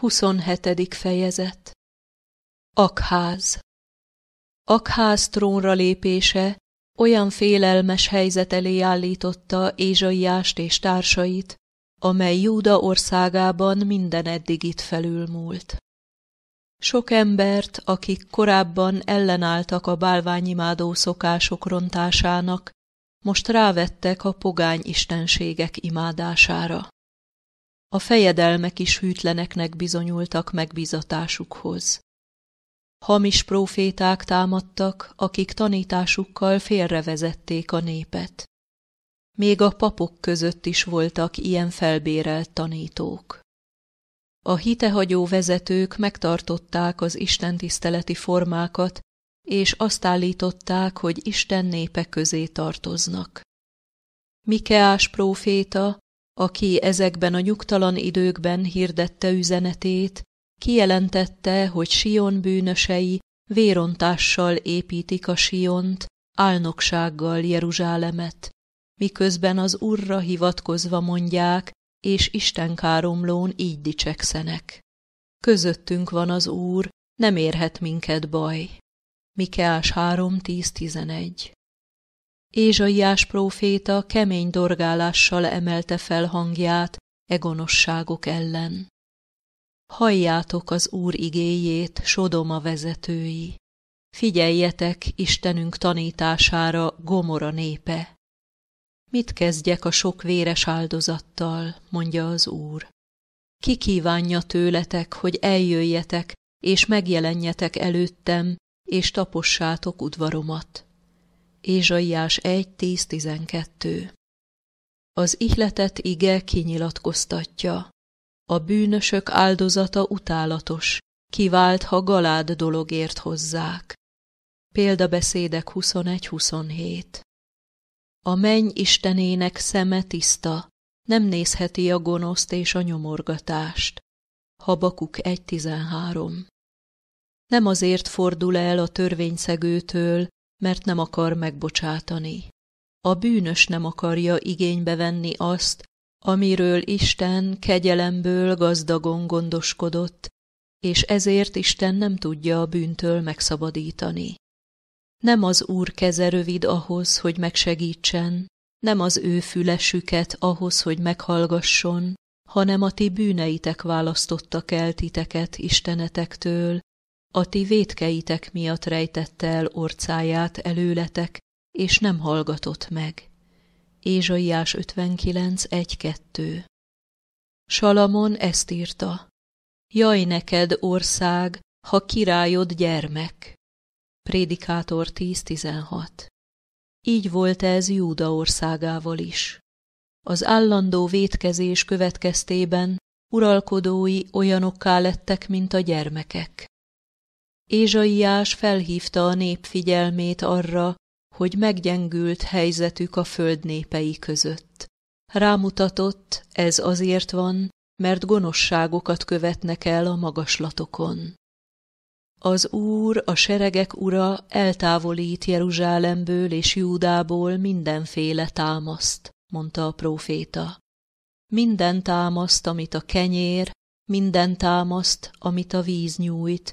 27. fejezet Akház Akház trónra lépése olyan félelmes helyzet elé állította Ézsaiást és társait, amely Júda országában minden eddig itt felülmúlt. Sok embert, akik korábban ellenálltak a bálványimádó szokások rontásának, most rávettek a pogány istenségek imádására. A fejedelmek is hűtleneknek bizonyultak megbizatásukhoz. Hamis proféták támadtak, akik tanításukkal félrevezették a népet. Még a papok között is voltak ilyen felbérelt tanítók. A hitehagyó vezetők megtartották az istentiszteleti formákat, és azt állították, hogy Isten népe közé tartoznak. Mikeás próféta aki ezekben a nyugtalan időkben hirdette üzenetét, kijelentette, hogy Sion bűnösei vérontással építik a Siont, álnoksággal Jeruzsálemet, miközben az Urra hivatkozva mondják, és Isten káromlón így dicsekszenek. Közöttünk van az Úr, nem érhet minket baj. Mikeás 3.10.11 Ézsaiás próféta kemény dorgálással emelte fel hangját e gonoszságok ellen. Halljátok az Úr igéjét, Sodoma vezetői! Figyeljetek Istenünk tanítására, Gomora népe! Mit kezdjek a sok véres áldozattal, mondja az Úr. Ki kívánja tőletek, hogy eljöjjetek, és megjelenjetek előttem, és tapossátok udvaromat. Ézsaiás 1.10.12 Az ihletett ige kinyilatkoztatja. A bűnösök áldozata utálatos, kivált, ha galád dologért hozzák. Példabeszédek 21-27 A menny istenének szeme tiszta, nem nézheti a gonoszt és a nyomorgatást. Habakuk 1.13 Nem azért fordul el a törvényszegőtől, mert nem akar megbocsátani. A bűnös nem akarja igénybe venni azt, amiről Isten kegyelemből gazdagon gondoskodott, és ezért Isten nem tudja a bűntől megszabadítani. Nem az Úr keze rövid ahhoz, hogy megsegítsen, nem az ő fülesüket ahhoz, hogy meghallgasson, hanem a ti bűneitek választottak el titeket Istenetektől, a ti vétkeitek miatt rejtette el orcáját előletek, és nem hallgatott meg. Ézsaiás 59. 1-2 Salamon ezt írta. Jaj neked, ország, ha királyod gyermek! Prédikátor 10.16 Így volt ez Júda országával is. Az állandó vétkezés következtében uralkodói olyanokká lettek, mint a gyermekek. Ézsaiás felhívta a nép figyelmét arra, hogy meggyengült helyzetük a föld népei között. Rámutatott, ez azért van, mert gonoszságokat követnek el a magaslatokon. Az Úr, a seregek ura eltávolít Jeruzsálemből és Júdából mindenféle támaszt, mondta a próféta. Minden támaszt, amit a kenyér, minden támaszt, amit a víz nyújt,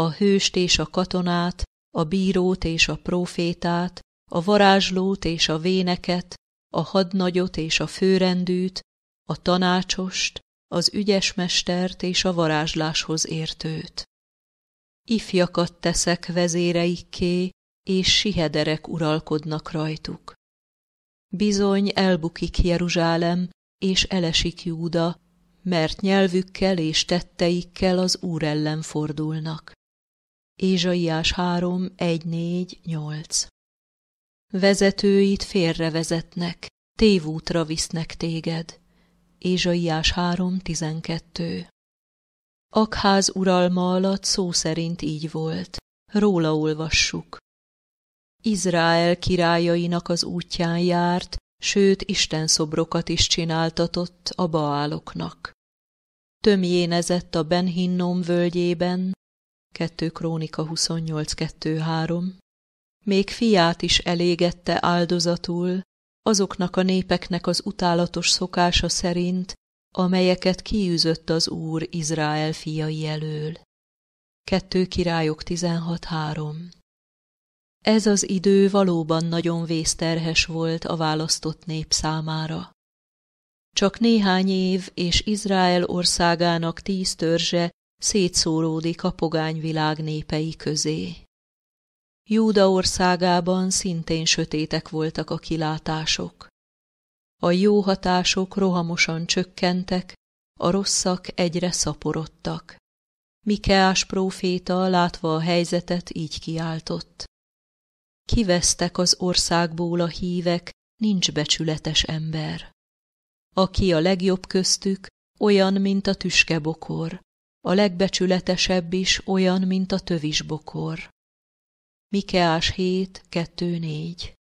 a hőst és a katonát, a bírót és a profétát, a varázslót és a véneket, a hadnagyot és a főrendűt, a tanácsost, az ügyes mestert és a varázsláshoz értőt. Ifjakat teszek vezéreikké, és sihederek uralkodnak rajtuk. Bizony elbukik Jeruzsálem, és elesik Júda, mert nyelvükkel és tetteikkel az Úr ellen fordulnak. Ézsaiás 3, 1, 4, 8 Vezetőit félrevezetnek, tévútra visznek téged. Ézsaiás 3, 12 Akház uralma alatt szó szerint így volt. Róla olvassuk. Izrael királyainak az útján járt, sőt Isten szobrokat is csináltatott a baáloknak. Tömjénezett a Benhinnom völgyében, 2 Krónika 28.2.3, még fiát is elégette áldozatul azoknak a népeknek az utálatos szokása szerint, amelyeket kiűzött az Úr Izrael fiai elől. 2 Királyok 16.3 Ez az idő valóban nagyon vészterhes volt a választott nép számára. Csak néhány év és Izrael országának tíz törzse szétszóródik a világ népei közé. Júda országában szintén sötétek voltak a kilátások. A jó hatások rohamosan csökkentek, a rosszak egyre szaporodtak. Mikeás próféta látva a helyzetet így kiáltott. Kivesztek az országból a hívek, nincs becsületes ember. Aki a legjobb köztük, olyan, mint a tüskebokor, a legbecsületesebb is olyan, mint a tövisbokor. Mikeás 7, 2, 4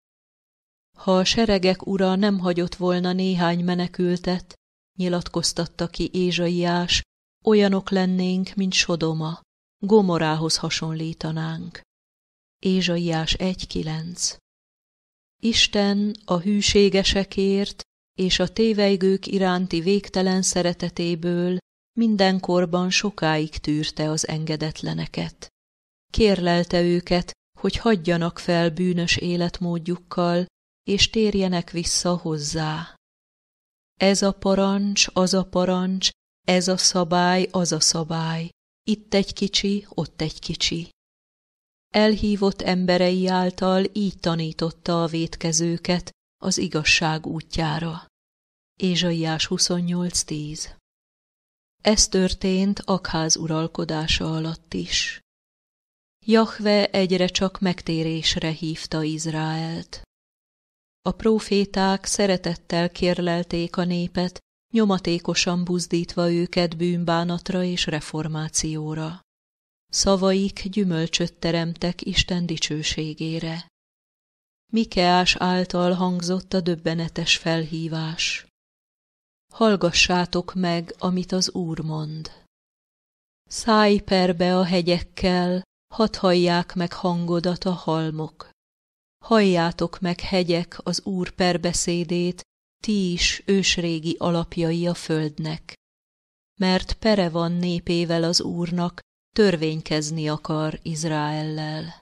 Ha a seregek ura nem hagyott volna néhány menekültet, nyilatkoztatta ki Ézsaiás, olyanok lennénk, mint Sodoma, Gomorához hasonlítanánk. Ézsaiás 9 Isten a hűségesekért és a téveigők iránti végtelen szeretetéből mindenkorban sokáig tűrte az engedetleneket. Kérlelte őket, hogy hagyjanak fel bűnös életmódjukkal, és térjenek vissza hozzá. Ez a parancs, az a parancs, ez a szabály, az a szabály, itt egy kicsi, ott egy kicsi. Elhívott emberei által így tanította a vétkezőket az igazság útjára. Ézsaiás 28.10 ez történt Akház uralkodása alatt is. Jahve egyre csak megtérésre hívta Izraelt. A proféták szeretettel kérlelték a népet, nyomatékosan buzdítva őket bűnbánatra és reformációra. Szavaik gyümölcsöt teremtek Isten dicsőségére. Mikeás által hangzott a döbbenetes felhívás. Hallgassátok meg, amit az Úr mond. Szállj perbe a hegyekkel, hadd hallják meg hangodat a halmok. Halljátok meg hegyek az Úr perbeszédét, ti is ősrégi alapjai a földnek. Mert pere van népével az Úrnak, törvénykezni akar Izraellel.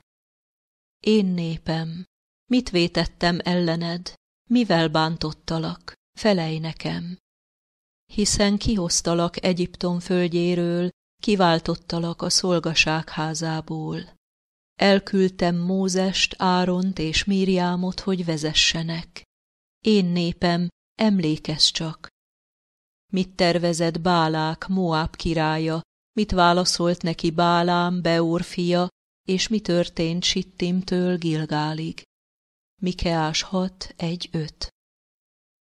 Én népem, mit vétettem ellened, mivel bántottalak, felej nekem hiszen kihoztalak Egyiptom földjéről, kiváltottalak a szolgaság házából. Elküldtem Mózest, Áront és Míriámot, hogy vezessenek. Én népem, emlékezz csak! Mit tervezett Bálák, Moáb királya, mit válaszolt neki Bálám, Beór fia, és mi történt Sittimtől Gilgálig. Mikeás öt.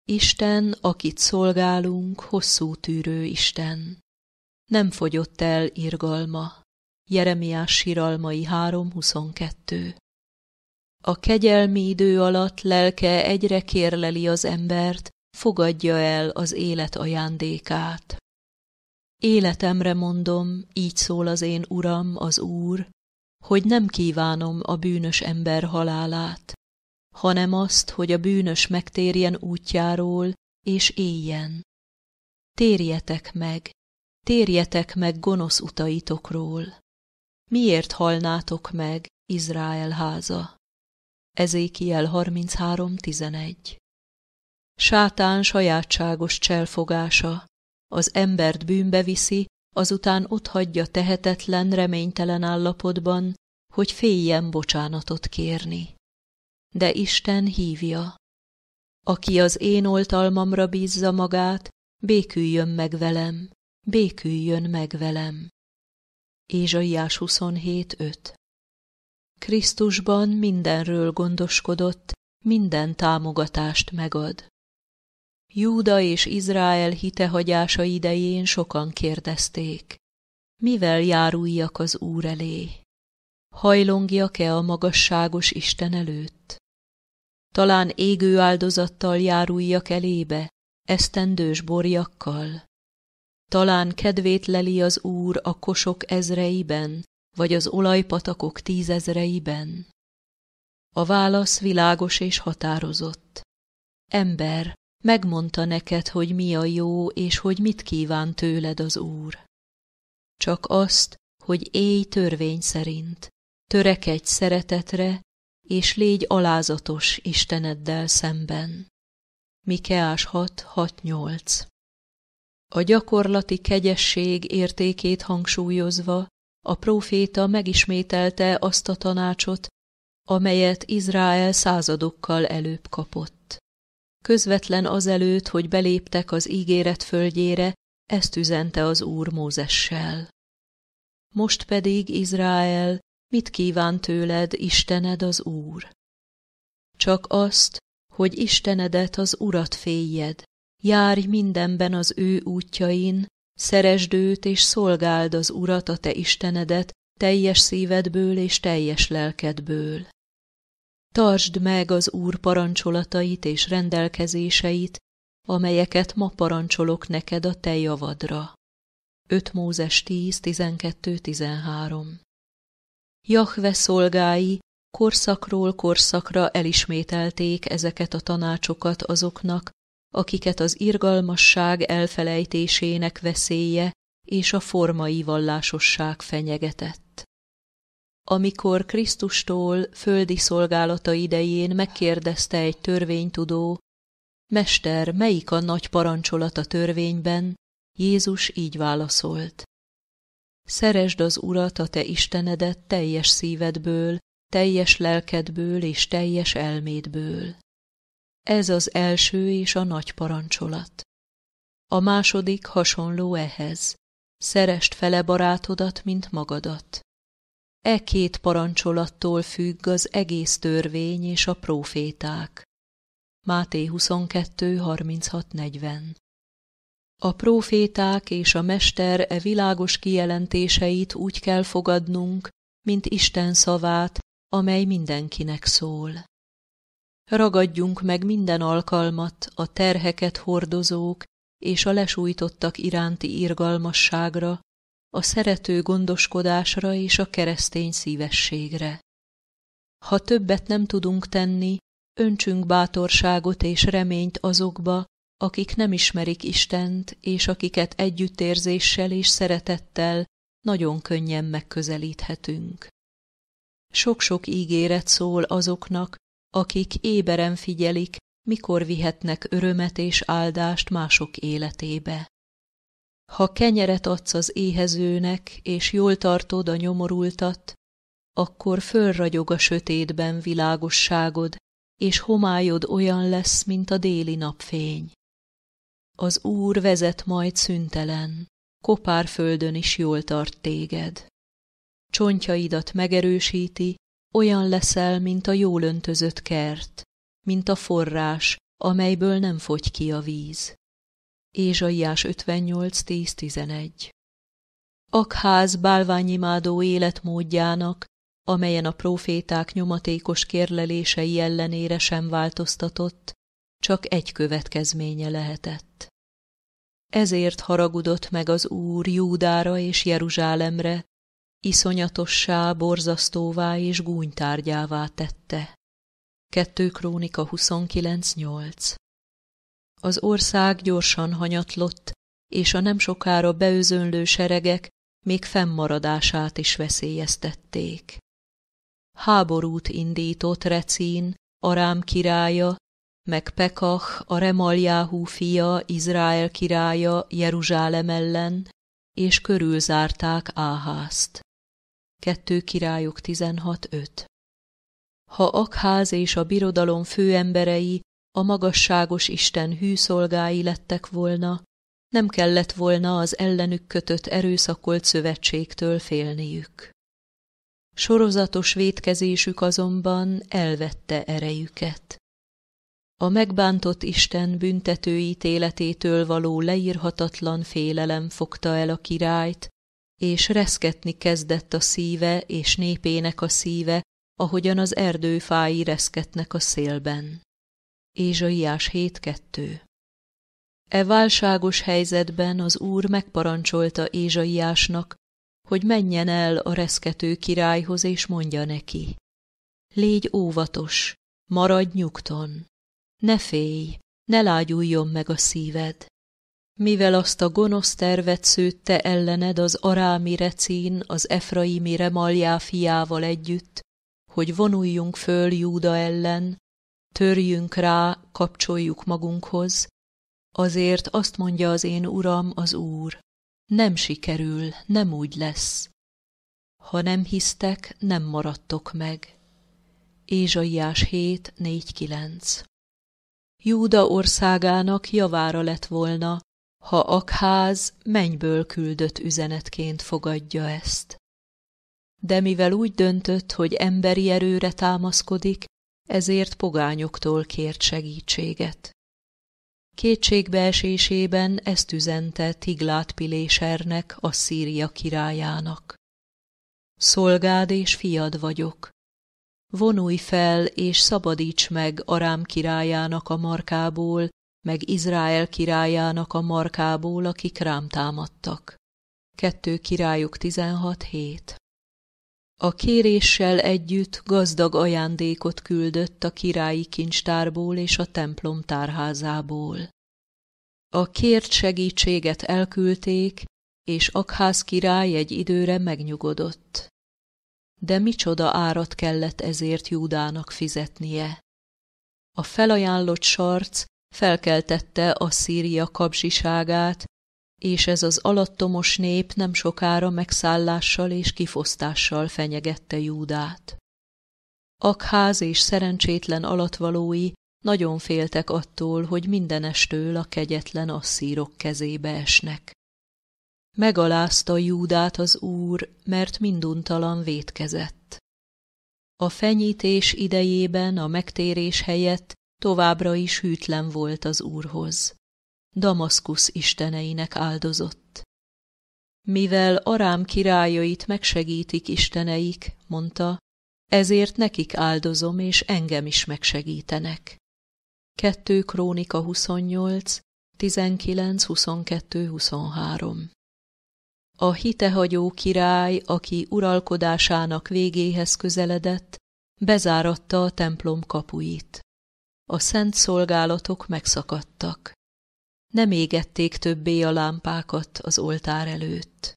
Isten, akit szolgálunk, hosszú tűrő Isten. Nem fogyott el irgalma. Jeremiás síralmai 3.22 A kegyelmi idő alatt lelke egyre kérleli az embert, fogadja el az élet ajándékát. Életemre mondom, így szól az én Uram, az Úr, hogy nem kívánom a bűnös ember halálát, hanem azt, hogy a bűnös megtérjen útjáról, és éljen. Térjetek meg, térjetek meg gonosz utaitokról. Miért halnátok meg, Izrael háza? Ezékiel 33.11 Sátán sajátságos cselfogása. Az embert bűnbe viszi, azután ott hagyja tehetetlen, reménytelen állapotban, hogy féljen bocsánatot kérni de Isten hívja. Aki az én oltalmamra bízza magát, béküljön meg velem, béküljön meg velem. Ézsaiás 27.5 Krisztusban mindenről gondoskodott, minden támogatást megad. Júda és Izrael hitehagyása idején sokan kérdezték, mivel járuljak az Úr elé? Hajlongjak-e a magasságos Isten előtt? talán égő áldozattal járuljak elébe, esztendős borjakkal. Talán kedvét leli az Úr a kosok ezreiben, vagy az olajpatakok tízezreiben. A válasz világos és határozott. Ember, megmondta neked, hogy mi a jó, és hogy mit kíván tőled az Úr. Csak azt, hogy élj törvény szerint, törekedj szeretetre, és légy alázatos Isteneddel szemben. Mikeás 6.6.8 A gyakorlati kegyesség értékét hangsúlyozva, a próféta megismételte azt a tanácsot, amelyet Izrael századokkal előbb kapott. Közvetlen azelőtt, hogy beléptek az ígéret földjére, ezt üzente az Úr Mózessel. Most pedig Izrael mit kíván tőled Istened az Úr. Csak azt, hogy Istenedet az Urat féljed, járj mindenben az ő útjain, szeresd őt és szolgáld az Urat a te Istenedet teljes szívedből és teljes lelkedből. Tartsd meg az Úr parancsolatait és rendelkezéseit, amelyeket ma parancsolok neked a te javadra. 5 Mózes 10, 12, 13 Jahve szolgái korszakról korszakra elismételték ezeket a tanácsokat azoknak, akiket az irgalmasság elfelejtésének veszélye és a formai vallásosság fenyegetett. Amikor Krisztustól földi szolgálata idején megkérdezte egy törvénytudó, Mester, melyik a nagy parancsolat a törvényben? Jézus így válaszolt. Szeresd az Urat, a te Istenedet teljes szívedből, teljes lelkedből és teljes elmédből. Ez az első és a nagy parancsolat. A második hasonló ehhez. Szerest fele barátodat, mint magadat. E két parancsolattól függ az egész törvény és a próféták. Máté 40. A próféták és a mester e világos kijelentéseit úgy kell fogadnunk, mint Isten szavát, amely mindenkinek szól. Ragadjunk meg minden alkalmat a terheket hordozók és a lesújtottak iránti irgalmasságra, a szerető gondoskodásra és a keresztény szívességre. Ha többet nem tudunk tenni, öntsünk bátorságot és reményt azokba, akik nem ismerik Istent, és akiket együttérzéssel és szeretettel nagyon könnyen megközelíthetünk. Sok-sok ígéret szól azoknak, akik éberen figyelik, mikor vihetnek örömet és áldást mások életébe. Ha kenyeret adsz az éhezőnek, és jól tartod a nyomorultat, akkor fölragyog a sötétben világosságod, és homályod olyan lesz, mint a déli napfény. Az Úr vezet majd szüntelen, kopárföldön is jól tart téged. Csontjaidat megerősíti, olyan leszel, mint a jól öntözött kert, mint a forrás, amelyből nem fogy ki a víz. Ézsaiás 58.10.11 Akház bálványimádó életmódjának, amelyen a proféták nyomatékos kérlelései ellenére sem változtatott, csak egy következménye lehetett. Ezért haragudott meg az Úr Júdára és Jeruzsálemre, iszonyatossá, borzasztóvá és gúnytárgyává tette. 2 Krónika 29.8 Az ország gyorsan hanyatlott, és a nem sokára beözönlő seregek még fennmaradását is veszélyeztették. Háborút indított Recín, Arám királya meg Pekach, a Remaljáhú fia, Izrael királya Jeruzsálem ellen, és körülzárták Áházt. Kettő királyok 16.5 Ha Akház és a birodalom főemberei a magasságos Isten hűszolgái lettek volna, nem kellett volna az ellenük kötött erőszakolt szövetségtől félniük. Sorozatos vétkezésük azonban elvette erejüket a megbántott Isten ítéletétől való leírhatatlan félelem fogta el a királyt, és reszketni kezdett a szíve és népének a szíve, ahogyan az fái reszketnek a szélben. Ézsaiás 7.2 E válságos helyzetben az úr megparancsolta Ézsaiásnak, hogy menjen el a reszkető királyhoz és mondja neki. Légy óvatos, maradj nyugton, ne félj, ne lágyuljon meg a szíved! Mivel azt a gonosz tervet szőtte ellened az arámi recín az efraimi remaljá fiával együtt, hogy vonuljunk föl Júda ellen, törjünk rá, kapcsoljuk magunkhoz, azért azt mondja az én uram az úr, nem sikerül, nem úgy lesz. Ha nem hisztek, nem maradtok meg. Ézsaiás 7.4.9 Júda országának javára lett volna, ha Akház mennyből küldött üzenetként fogadja ezt. De mivel úgy döntött, hogy emberi erőre támaszkodik, ezért pogányoktól kért segítséget. Kétségbeesésében ezt üzente Pilésernek, a Szíria királyának. Szolgád és fiad vagyok, vonulj fel és szabadíts meg Arám királyának a markából, meg Izrael királyának a markából, akik rám támadtak. Kettő királyuk 16.7 A kéréssel együtt gazdag ajándékot küldött a királyi kincstárból és a templom tárházából. A kért segítséget elküldték, és Akház király egy időre megnyugodott de micsoda árat kellett ezért Júdának fizetnie. A felajánlott sarc felkeltette a Szíria kapzsiságát, és ez az alattomos nép nem sokára megszállással és kifosztással fenyegette Júdát. Akház és szerencsétlen alatvalói nagyon féltek attól, hogy mindenestől a kegyetlen asszírok kezébe esnek. Megalázta Júdát az úr, mert minduntalan vétkezett. A fenyítés idejében a megtérés helyett továbbra is hűtlen volt az úrhoz. Damaszkusz isteneinek áldozott. Mivel Arám királyait megsegítik isteneik, mondta, ezért nekik áldozom, és engem is megsegítenek. 2 Krónika 28, 19, 22, 23 a hitehagyó király, aki uralkodásának végéhez közeledett, bezáratta a templom kapuit. A szent szolgálatok megszakadtak. Nem égették többé a lámpákat az oltár előtt.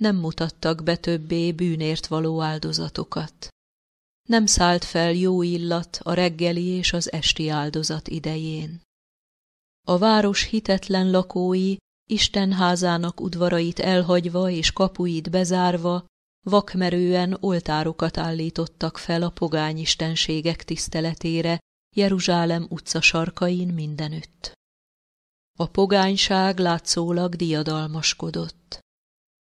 Nem mutattak be többé bűnért való áldozatokat. Nem szállt fel jó illat a reggeli és az esti áldozat idején. A város hitetlen lakói Isten házának udvarait elhagyva és kapuit bezárva, vakmerően oltárokat állítottak fel a pogány istenségek tiszteletére Jeruzsálem utca sarkain mindenütt. A pogányság látszólag diadalmaskodott.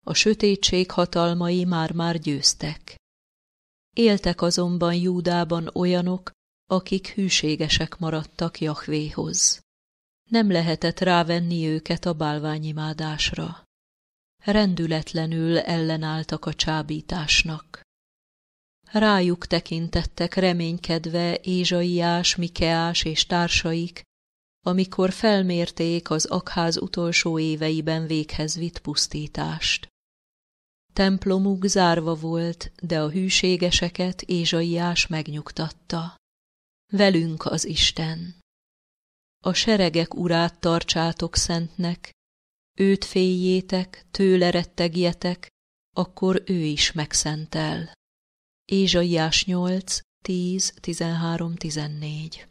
A sötétség hatalmai már-már győztek. Éltek azonban Júdában olyanok, akik hűségesek maradtak Jahvéhoz nem lehetett rávenni őket a bálványimádásra. Rendületlenül ellenálltak a csábításnak. Rájuk tekintettek reménykedve Ézsaiás, Mikeás és társaik, amikor felmérték az akház utolsó éveiben véghez vitt pusztítást. Templomuk zárva volt, de a hűségeseket Ézsaiás megnyugtatta. Velünk az Isten! a seregek urát tartsátok szentnek, őt féljétek, tőle rettegjetek, akkor ő is megszentel. Ézsaiás 8, 10, 13, 14